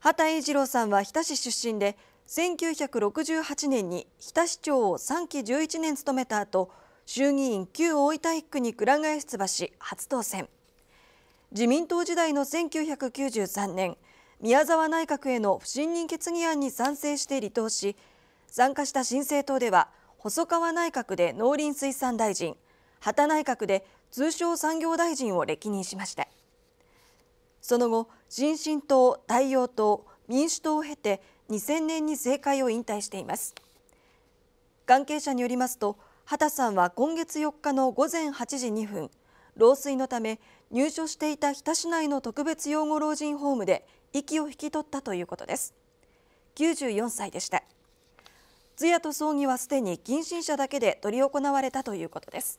畑英二郎さんは日田市出身で1968年に日田市長を3期11年務めた後衆議院旧大分1区にくら替え出馬し初当選自民党時代の1993年宮沢内閣への不信任決議案に賛成して離党し参加した新政党では細川内閣で農林水産大臣畑内閣で通商産業大臣を歴任しました。その後人進党大洋党民主党を経て2000年に政界を引退しています関係者によりますと畑さんは今月4日の午前8時2分老衰のため入所していた日田市内の特別養護老人ホームで息を引き取ったということです94歳でした通夜と葬儀はすでに近親者だけで執り行われたということです